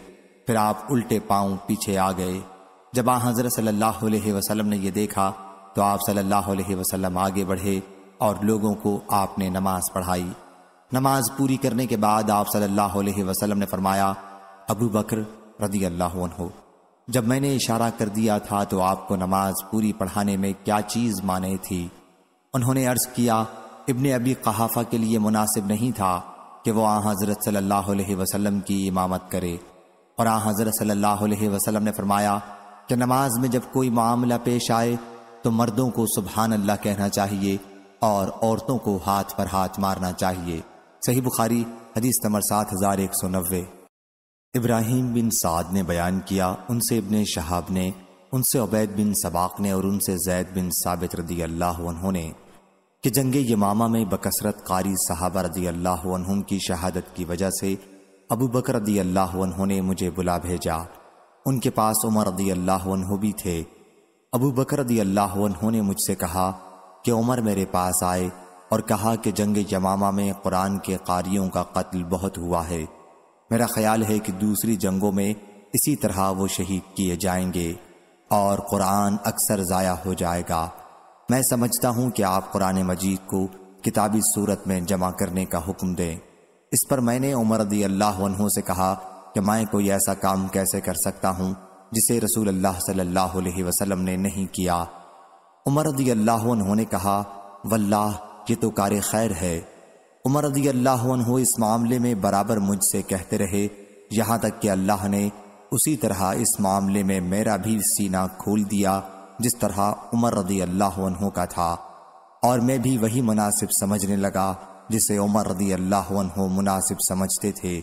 फिर आप उल्टे पांव पीछे आ गए जब आ हजरत सल्लल्लाहु अलैहि वसल्लम ने यह देखा तो आप सल्लल्लाहु अलैहि वसल्लम आगे बढ़े और लोगों को आपने नमाज पढ़ाई नमाज पूरी करने के बाद आप सल्लल्लाहु अलैहि वसल्लम ने फरमाया अबू बकर रदी अल्लाह जब मैंने इशारा कर दिया था तो आपको नमाज पूरी पढ़ाने में क्या चीज़ माने थी उन्होंने अर्ज किया इबन अबी कहाफ़ा के लिए मुनासिब नहीं था कि वह आ हज़रत सल्लल्लाहु वसलम की इमामत करे और आ हज़रत सल्लल्लाहु वसलम ने फरमाया कि नमाज में जब कोई मामला पेश आए तो मर्दों को सुबहान अल्लाह कहना चाहिए और औरतों को हाथ पर हाथ मारना चाहिए सही बुखारी हदीस नंबर सात हज़ार एक सौ नब्बे इब्राहिम बिन साद ने बयान किया उनसे इबन शहाब ने उनसे उबैद बिन सबाक ने और उनसे जैद बिन साबित रदी अल्लाह उन्होंने कि जंग यमामा में बकसरत कारी साहबा रदी अल्लाह की शहादत की वजह से अबू बकर रदी अल्लाह ने मुझे बुला भेजा उनके पास उमर रदी अल्लाह भी थे अबू बकर रदी अल्लाह ने मुझसे कहा कि उमर मेरे पास आए और कहा कि जंग यमामा में कुरान के कारियों का कत्ल बहुत हुआ है मेरा ख्याल है कि दूसरी जंगों में इसी तरह वो शहीद किए जाएंगे और कुरान अक्सर ज़ाया हो जाएगा मैं समझता हूँ कि आप कुरान मजीद को किताबी सूरत में जमा करने का हुक्म दें इस पर मैंने उमर रदी अल्लाह से कहा कि मैं कोई ऐसा काम कैसे कर सकता हूँ जिसे रसूल अल्लाह सल्लल्लाहु अलैहि वसल्लम ने नहीं किया उमर रदी अल्लाह ने कहा वल्लाह ये तो कार खैर है उमर रदी अल्लाह इस मामले में बराबर मुझसे कहते रहे यहाँ तक कि अल्लाह ने उसी तरह इस मामले में मेरा भी सीना खोल दिया जिस तरह उमर रदी अल्लाह का था और मैं भी वही मुनासिब समझने लगा जिसे उमर रदी अल्लाह मुनासिब समझते थे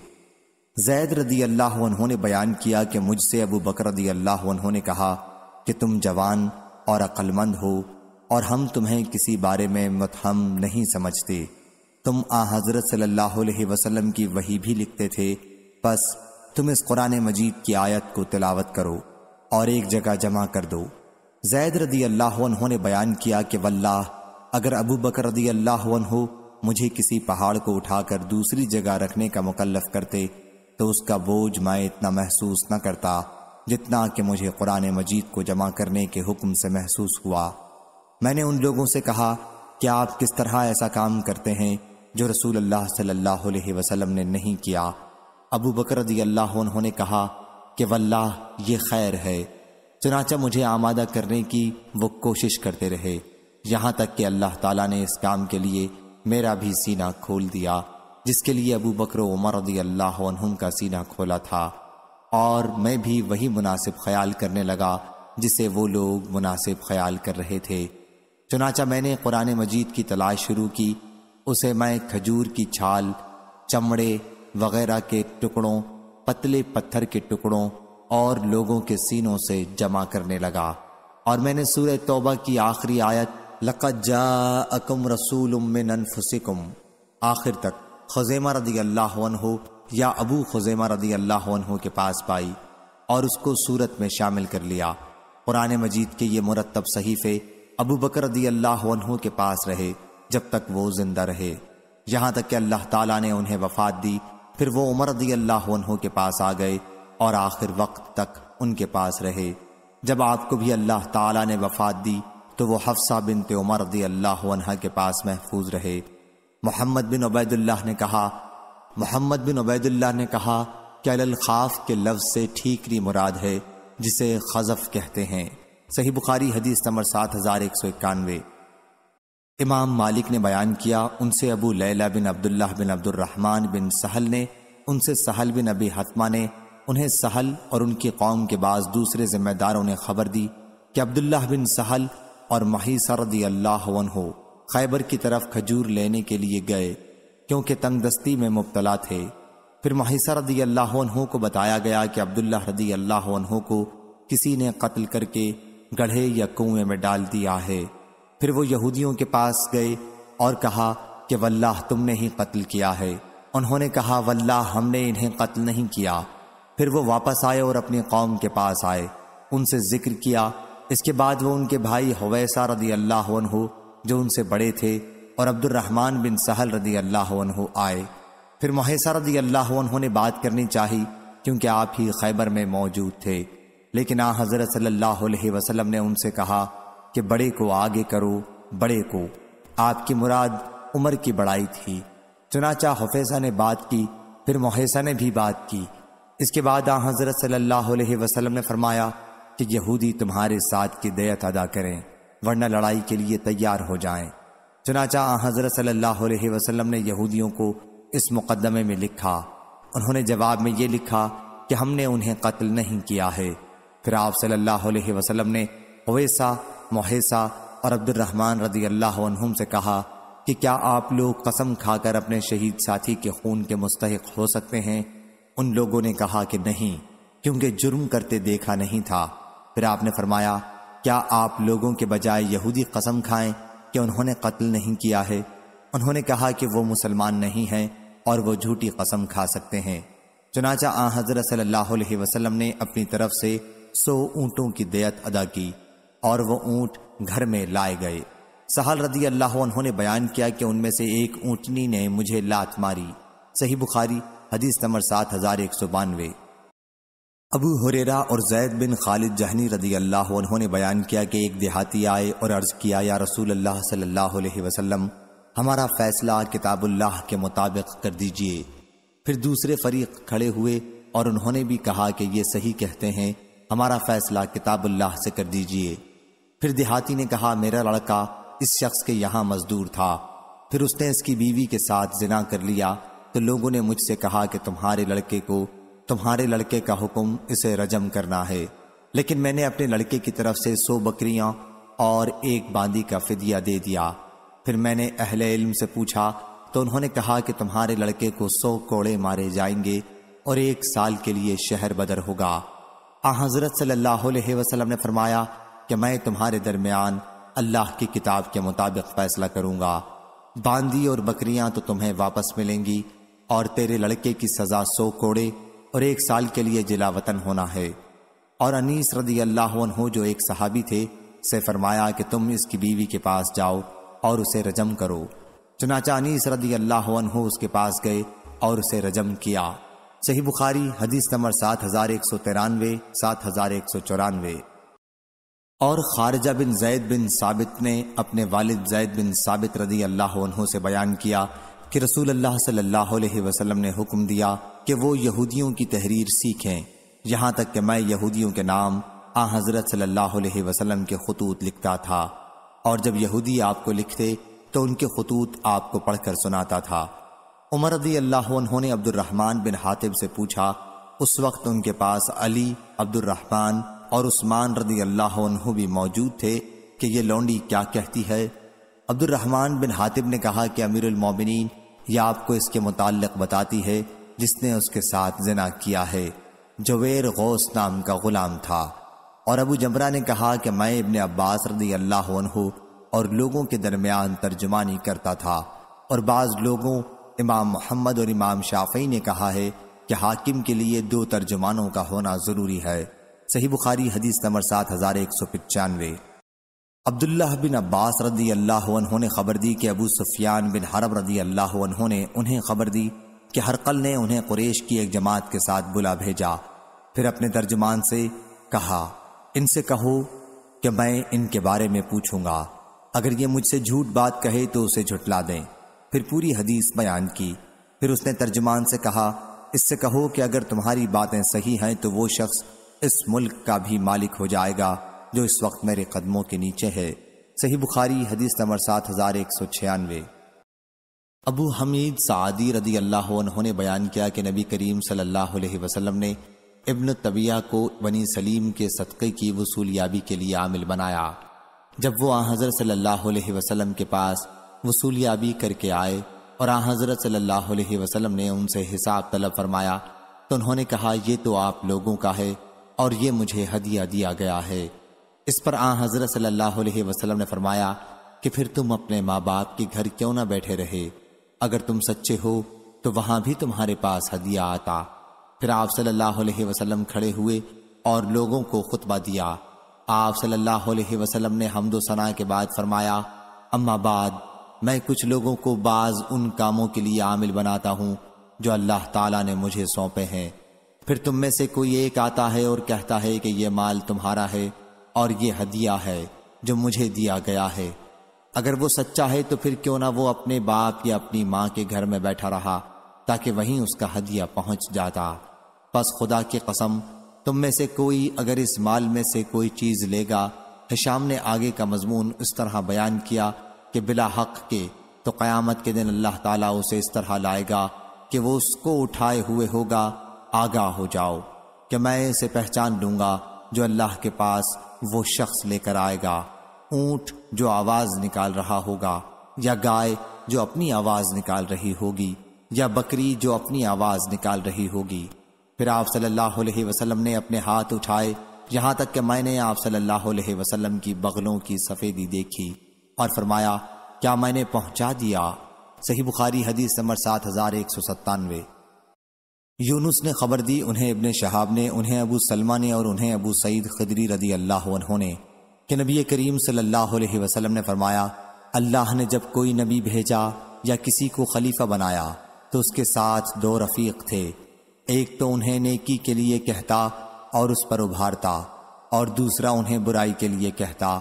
जैद रदी अल्लाह ने बयान किया कि मुझसे अबू बकर रदी अल्लाह ने कहा कि तुम जवान और अक्लमंद हो और हम तुम्हें किसी बारे में मतहम नहीं समझते तुम आ हज़रत सल्लल्लाहु वसलम वसल्लम की वही भी लिखते थे बस तुम इस कुरान मजीद की आयत को तिलावत करो और एक जगह जमा कर दो जैद रदी अल्लाह ने बयान किया कि वल्लाह अगर अबू बकर रदी अल्लाह हो मुझे किसी पहाड़ को उठाकर दूसरी जगह रखने का मुकल्फ करते तो उसका बोझ मैं इतना महसूस न करता जितना कि मुझे कुरान मजीद को जमा करने के हुक्म से महसूस हुआ मैंने उन लोगों से कहा कि आप किस तरह ऐसा काम करते हैं जो रसूल अल्लाह सल्लल्लाहु अलैहि वसल्लम ने नहीं किया अबू बकर रदी अल्लाह ने कहा कि वल्लाह ये खैर है चनाचा मुझे आमादा करने की वो कोशिश करते रहे यहाँ तक कि अल्लाह ताला ने इस काम के लिए मेरा भी सीना खोल दिया जिसके लिए अबू बकर उमर रदी अल्लाह का सीना खोला था और मैं भी वही मुनासिब ख्याल करने लगा जिसे वो लोग मुनासिब ख्याल कर रहे थे चुनाचा मैंने कुरान मजीद की तलाश शुरू की उसे मैं खजूर की छाल चमड़े वगैरह के टुकड़ों पतले पत्थर के टुकड़ों और लोगों के सीनों से जमा करने लगा और मैंने सूर तोबा की आखिरी आयत लकजा अकम रसूल आखिर तक खजेमा रदी अल्लाह हो या अबू खजेमा रदी अल्लाह हो के पास पाई और उसको सूरत में शामिल कर लिया कुरान मजीद के ये मुरतब सहीफे अबू बकर रदी अल्लाह के पास रहे जब तक वो जिंदा रहे यहाँ तक कि अल्लाह ताला ने उन्हें वफात दी फिर वो उमर रदी अल्लाह के पास आ गए और आखिर वक्त तक उनके पास रहे जब आपको भी अल्लाह ताला ने वफात दी तो वो हफ्सा बिन उमर रदी अल्लाह के पास महफूज रहे मोहम्मद बिन उबैदुल्लाह ने कहा मोहम्मद बिन उबैदुल्लाह ने कहा कि अलखाफ के लफ्ज से ठीकरी मुराद है जिसे खजफ कहते हैं सही बुखारी हदीस नंबर सात हजार एक सौ इक्यानवे इमाम मालिक ने बयान किया उनसे अबू लैला बिन अब्दुल्ला बिन अब्दुलरहमान बिन सहल ने उनसे सहल बिन अबी हतमा ने उन्हें सहल और उनकी कौम के बाद दूसरे जिम्मेदारों ने खबर दी कि अब्दुल्ला बिन सहल और माही सरदी अल्लाह हो खैबर की तरफ खजूर लेने के लिए गए क्योंकि तंगदस्ती में मुबतला थे फिर माहिसा रदी अल्लाह को बताया गया कि अब्दुल्ला रदी अल्लाह को किसी ने कत्ल करके गढ़े या कुएं में डाल दिया है फिर वो यहूदियों के पास गए और कहा कि वल्लाह तुमने ही कत्ल किया है उन्होंने कहा वल्लाह हमने इन्हें कत्ल नहीं किया फिर वो वापस आए और अपनी कौम के पास आए उनसे जिक्र किया इसके बाद वो उनके भाई हवैसा रदी अल्लाह जो उनसे बड़े थे और अब्दुलरहमान बिन सहल रदी अल्लाह आए फिर महसा रदी अल्लाह ने बात करनी चाही क्योंकि आप ही खैबर में मौजूद थे लेकिन आ हज़रत सल्लल्लाहु अलैहि वसल्लम ने उनसे कहा कि बड़े को आगे करो बड़े को आपकी मुराद उम्र की बड़ाई थी चुनाचा हफेसा ने बात की फिर महैसा ने भी बात की इसके बाद आ हज़रत सल्लल्लाहु अलैहि वसल्लम ने फरमाया कि यहूदी तुम्हारे साथ की दयत अदा करें वरना लड़ाई के लिए तैयार हो जाएं। चुनाचा आ हज़रत सल्लल्लाहु अलैहि वसल्लम ने यहूदियों को इस मुकदमे में लिखा उन्होंने जवाब में ये लिखा कि हमने उन्हें कत्ल नहीं किया है फिर आप सल्लल्लाहु अलैहि वसल्लम ने ओवैसा मोहैसा और अब्दुलरहमान रदी अल्लाह से कहा कि क्या आप लोग कसम खाकर अपने शहीद साथी के खून के मुस्तक हो सकते हैं उन लोगों ने कहा कि नहीं क्योंकि जुर्म करते देखा नहीं था फिर आपने फरमाया क्या आप लोगों के बजाय यहूदी कसम खाएं कि उन्होंने कत्ल नहीं किया है उन्होंने कहा कि वो मुसलमान नहीं हैं और वो झूठी कसम खा सकते हैं चुनाचा आ हजरत सल्लल्लाहु अलैहि वसल्लम ने अपनी तरफ से सौ ऊँटों की दयत अदा की और वो ऊँट घर में लाए गए सहल रदी अल्लाह उन्होंने बयान किया कि उनमें से एक ऊँटनी ने मुझे लात मारी सही बुखारी हदीस नंबर सात हज़ार एक सौ बानवे अबू हुरेरा और जैद बिन खालिद जहनी रदी अल्लाह उन्होंने बयान किया कि एक देहाती आए और अर्ज़ किया या रसूल अल्लाह सल्लल्लाहु अलैहि वसल्लम हमारा फ़ैसला किताबुल्लाह के मुताबिक कर दीजिए फिर दूसरे फरीक खड़े हुए और उन्होंने भी कहा कि ये सही कहते हैं हमारा फ़ैसला किताबुल्लाह से कर दीजिए फिर देहाती ने कहा मेरा लड़का इस शख्स के यहाँ मजदूर था फिर उसने इसकी बीवी के साथ जिना कर लिया तो लोगों ने मुझसे कहा कि तुम्हारे लड़के को तुम्हारे लड़के का हुक्म इसे रजम करना है लेकिन मैंने अपने लड़के की तरफ से सौ बकरियां और एक बांदी का फिदिया दे दिया फिर मैंने अहले इल्म से पूछा तो उन्होंने कहा कि तुम्हारे लड़के को सौ कोड़े मारे जाएंगे और एक साल के लिए शहर बदर होगा आ हजरत सल्लाम ने फरमाया कि मैं तुम्हारे दरमियान अल्लाह की किताब के मुताबिक फैसला करूंगा बांदी और बकरियां तो तुम्हें वापस मिलेंगी और तेरे लड़के की सजा सो कोड़े और एक साल के लिए जिला वतन होना है और अनीस रदी अल्लाह हो जो एक सहाबी थे से फरमाया कि तुम इसकी बीवी के पास जाओ और उसे रजम करो चुनाचा अनीस रदी अल्लाह हो उसके पास गए और उसे रजम किया सही बुखारी हदीस नंबर सात हजार एक सौ तिरानवे सात हजार एक सौ चौरानवे और खारजा बिन जैद बिन साबित ने अपने वालिद जैद बिन साबित रदी अल्लाह से बयान किया कि रसूल अल्लाह सल्लल्लाहु अलैहि वसल्लम ने हुक्म दिया कि वो यहूदियों की तहरीर सीखें यहाँ तक कि मैं यहूदियों के नाम आ हज़रत सल्लल्लाहु अलैहि वसल्लम के खतूत लिखता था और जब यहूदी आपको लिखते तो उनके खतूत आपको पढ़कर सुनाता था उमर रदी अल्लाह ने अब्दुलरहमान बिन हातिब से पूछा उस वक्त उनके पास अली अब्दुलरहमान और उस्मान रदी अल्लाह भी मौजूद थे कि ये लौंडी क्या कहती है अब्दुलरहमान बिन हातिब ने कहा कि अमीरुल अमीरमिन यह आपको इसके मुतालिक बताती है जिसने उसके साथ जना किया है जवेर गौस नाम का गुलाम था और अबू जमरा ने कहा कि मैं इबन अब्बास रदी अल्लाह और लोगों के दरमियान तर्जुमानी करता था और बाज़ लोगों इमाम मोहम्मद और इमाम शाफी ने कहा है कि हाकिम के लिए दो तर्जुमानों का होना ज़रूरी है सही बुखारी हदीस नंबर सात हज़ार एक सौ पचानवे अब्दुल्लाह बिन अब्बास रदी अल्लाह ने खबर दी कि अबू सुफियान बिन हरब रदी अल्लाह ने उन्हें खबर दी कि हरकल ने उन्हें कुरेश की एक जमात के साथ बुला भेजा फिर अपने तर्जमान से कहा इनसे कहो कि मैं इनके बारे में पूछूंगा अगर ये मुझसे झूठ बात कहे तो उसे झुटला दें फिर पूरी हदीस बयान की फिर उसने तर्जमान से कहा इससे कहो कि अगर तुम्हारी बातें सही हैं तो वो शख्स इस मुल्क का भी मालिक हो जाएगा जो इस वक्त मेरे कदमों के नीचे है सही बुखारी हदीस नंबर सात हजार एक सौ छियानवे अबू हमीद सादी रदी अल्लाह उन्होंने बयान किया कि नबी करीम सल्लल्लाहु अलैहि वसल्लम ने इब्न तबिया को बनी सलीम के सदक़े की वसूलियाबी के लिए आमिल बनाया जब वो आ हज़रत सल्लल्लाहु अलैहि वसल्लम के पास वसूलियाबी करके आए और आ हज़रत सल्लल्लाहु अलैहि वसल्लम ने उनसे हिसाब तलब फरमाया तो उन्होंने कहा यह तो आप लोगों का है और ये मुझे हदिया दिया गया है इस पर आ हजरत सल्लल्लाहु अलैहि वसल्लम ने फरमाया कि फिर तुम अपने माँ बाप के घर क्यों ना बैठे रहे अगर तुम सच्चे हो तो वहां भी तुम्हारे पास हदिया आता फिर आप सल्लल्लाहु अलैहि वसल्लम खड़े हुए और लोगों को खुतबा दिया आप सल्लल्लाहु अलैहि वसल्लम ने हमदो सना के बाद फरमाया अम्माबाद मैं कुछ लोगों को बाज उन कामों के लिए आमिल बनाता हूँ जो अल्लाह तला ने मुझे सौंपे हैं फिर तुम में से कोई एक आता है और कहता है कि यह माल तुम्हारा है और ये हदिया है जो मुझे दिया गया है अगर वो सच्चा है तो फिर क्यों ना वो अपने बाप या अपनी माँ के घर में बैठा रहा ताकि वहीं उसका हदिया पहुंच जाता बस खुदा की कसम तुम में से कोई अगर इस माल में से कोई चीज़ लेगा हिशाम तो ने आगे का मजमून इस तरह बयान किया कि बिला हक के तो क़यामत के दिन अल्लाह ताला उसे इस तरह लाएगा कि वो उसको उठाए हुए होगा आगाह हो जाओ कि मैं इसे पहचान लूंगा जो अल्लाह के पास वो शख्स लेकर आएगा ऊंट जो आवाज निकाल रहा होगा या गाय जो अपनी आवाज निकाल रही होगी या बकरी जो अपनी आवाज निकाल रही होगी फिर आप सल्लल्लाहु अलैहि वसल्लम ने अपने हाथ उठाए यहाँ तक कि मैंने आप सल्लल्लाहु अलैहि वसल्लम की बगलों की सफेदी देखी और फरमाया क्या मैंने पहुंचा दिया सही बुखारी हदीस नंबर सात हजार एक सौ सत्तानवे यूनुस ने खबर दी उन्हें इबन शहाब ने उन्हें अबू सलमा ने और उन्हें अबू सईद खदरी रदी अल्लाह ने कि नबी करीम सल्लल्लाहु अलैहि वसल्लम ने फरमाया अल्लाह ने जब कोई नबी भेजा या किसी को खलीफा बनाया तो उसके साथ दो रफ़ीक थे एक तो उन्हें नेकी के लिए कहता और उस पर उभारता और दूसरा उन्हें बुराई के लिए कहता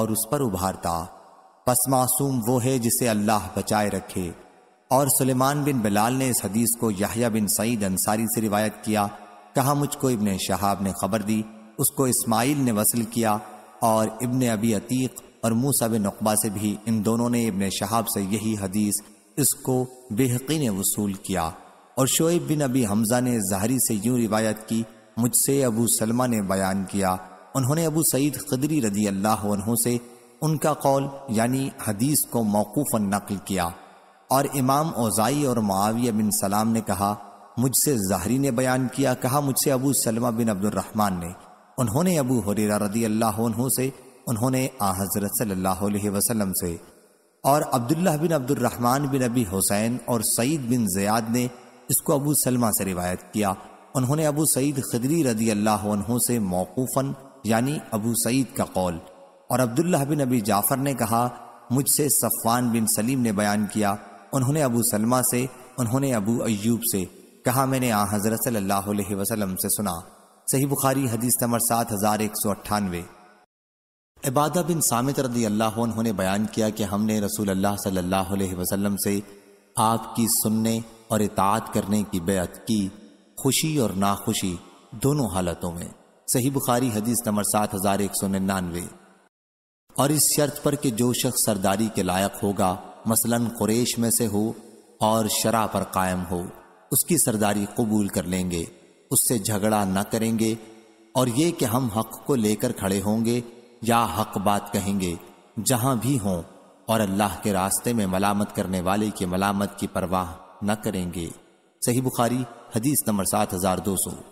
और उस पर उभारता बस मासूम वो है जिसे अल्लाह बचाए रखे और सुलेमान बिन बिलाल ने इस हदीस को याहिया बिन सईद अंसारी से रिवायत किया कहा मुझको इबन शहाब ने खबर दी उसको इस्माइल ने वसल किया और इबन अबी अतीक और मूसा बिन नकबा से भी इन दोनों ने इबन शहाब से यही हदीस इसको बेहकी ने वसूल किया और शोएब बिन अबी हमजा ने जहरी से यूं रिवायत की मुझसे अबू सलमा ने बयान किया उन्होंने अबू सईद खदरी रदी अल्लाह से उनका कौल यानी हदीस को मौकूफ़ नकल किया और इमाम ओजाई और माविया बिन सलाम ने कहा मुझसे जहरी ने बयान किया कहा मुझसे अबू सलमा बिन अब्दुलरहमान ने उन्होंने अबू हरेरा रदी अल्लाह से उन्होंने आ हज़रत सल्लल्लाहु अलैहि वसल्लम से और अब्दुल्ला बिन अब्दुलरहमान बिन अबी हुसैन और सईद बिन ज़याद ने इसको अबू सलमा से रिवायत किया उन्होंने अबू सईद खदरी रदी अल्लाह से मौकूफ़न यानी अबू सईद का कौल और अब्दुल्ला बिन अबी जाफ़र ने कहा मुझसे सफ़ान बिन सलीम ने बयान किया उन्होंने अबू सलमा से उन्होंने अबू अयूब से कहा मैंने आ हज़रत वसल्लम से सुना सही बुखारी हदीस नंबर सात हज़ार एक सौ अट्ठानवे इबादा बिन सामित रदी अल्लाह उन्होंने बयान किया कि हमने रसूल अल्लाह सल्लल्लाहु अलैहि वसल्लम से आपकी सुनने और इतात करने की बेत की खुशी और नाखुशी दोनों हालतों में सही बुखारी हदीस नंबर सात हजार एक सौ निन्यानवे और इस शर्त पर कि जो शख्स सरदारी के लायक होगा मसलन कुरेश में से हो और शरा पर कायम हो उसकी सरदारी कबूल कर लेंगे उससे झगड़ा न करेंगे और ये कि हम हक को लेकर खड़े होंगे या हक बात कहेंगे जहां भी हों और अल्लाह के रास्ते में मलामत करने वाले की मलामत की परवाह न करेंगे सही बुखारी हदीस नंबर सात हजार दो सौ